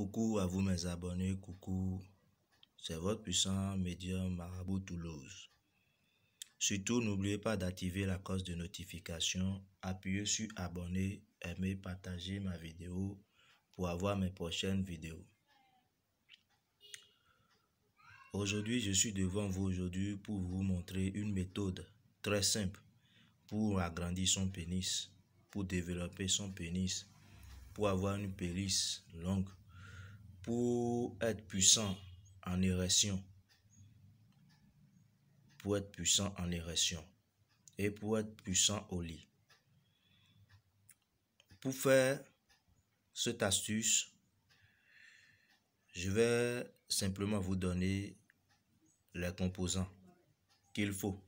Coucou à vous mes abonnés, coucou. C'est votre puissant médium Marabout Toulouse. Surtout, n'oubliez pas d'activer la cloche de notification, appuyez sur abonner, aimer, partager ma vidéo pour avoir mes prochaines vidéos. Aujourd'hui, je suis devant vous aujourd'hui pour vous montrer une méthode très simple pour agrandir son pénis, pour développer son pénis, pour avoir une pénis longue pour être puissant en érection, pour être puissant en érection et pour être puissant au lit. Pour faire cette astuce, je vais simplement vous donner les composants qu'il faut.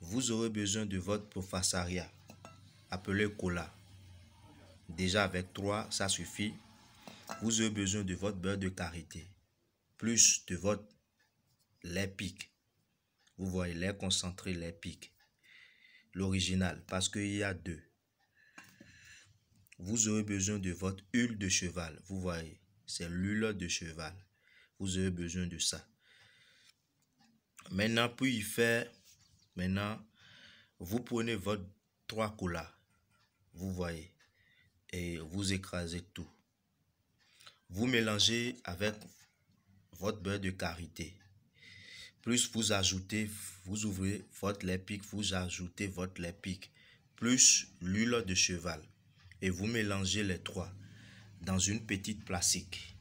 Vous aurez besoin de votre profasaria, appelé cola. Déjà avec trois, ça suffit vous avez besoin de votre beurre de karité, plus de votre lait pique. Vous voyez, lait concentré, lait pique. L'original, parce qu'il y a deux. Vous aurez besoin de votre huile de cheval. Vous voyez, c'est l'huile de cheval. Vous aurez besoin de ça. Maintenant, pour y faire, maintenant, vous prenez votre trois couleurs. Vous voyez. Et vous écrasez tout. Vous mélangez avec votre beurre de karité. Plus vous ajoutez, vous ouvrez votre lait vous ajoutez votre lait plus l'huile de cheval. Et vous mélangez les trois dans une petite plastique.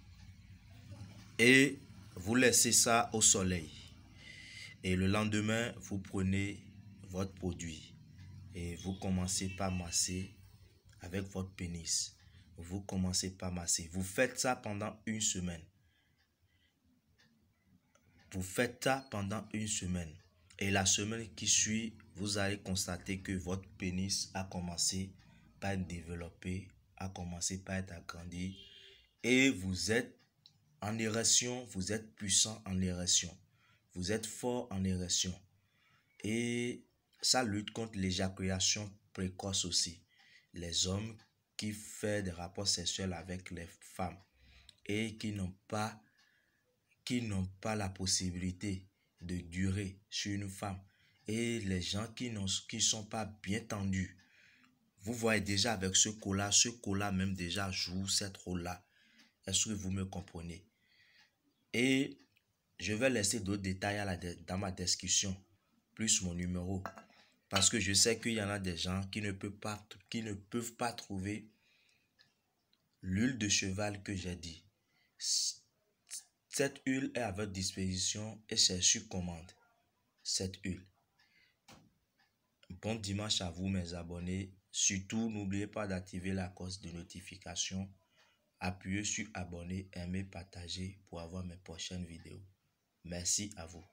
Et vous laissez ça au soleil. Et le lendemain, vous prenez votre produit et vous commencez par masser avec votre pénis vous commencez par masser. Vous faites ça pendant une semaine. Vous faites ça pendant une semaine. Et la semaine qui suit, vous allez constater que votre pénis a commencé par être développé, a commencé par être agrandi. Et vous êtes en érection, vous êtes puissant en érection. Vous êtes fort en érection. Et ça lutte contre l'éjaculation précoce aussi. Les hommes qui fait des rapports sexuels avec les femmes et qui n'ont pas, qui n'ont pas la possibilité de durer chez une femme et les gens qui n'ont qui sont pas bien tendus. Vous voyez déjà avec ce cola, ce cola même déjà joue cette rôle-là. Est-ce que vous me comprenez? Et je vais laisser d'autres détails à la, dans ma description, plus mon numéro. Parce que je sais qu'il y en a des gens qui ne peuvent pas, qui ne peuvent pas trouver l'huile de cheval que j'ai dit. Cette huile est à votre disposition et c'est sur commande. Cette huile. Bon dimanche à vous mes abonnés. Surtout, n'oubliez pas d'activer la cloche de notification. Appuyez sur abonner, aimer, partager pour avoir mes prochaines vidéos. Merci à vous.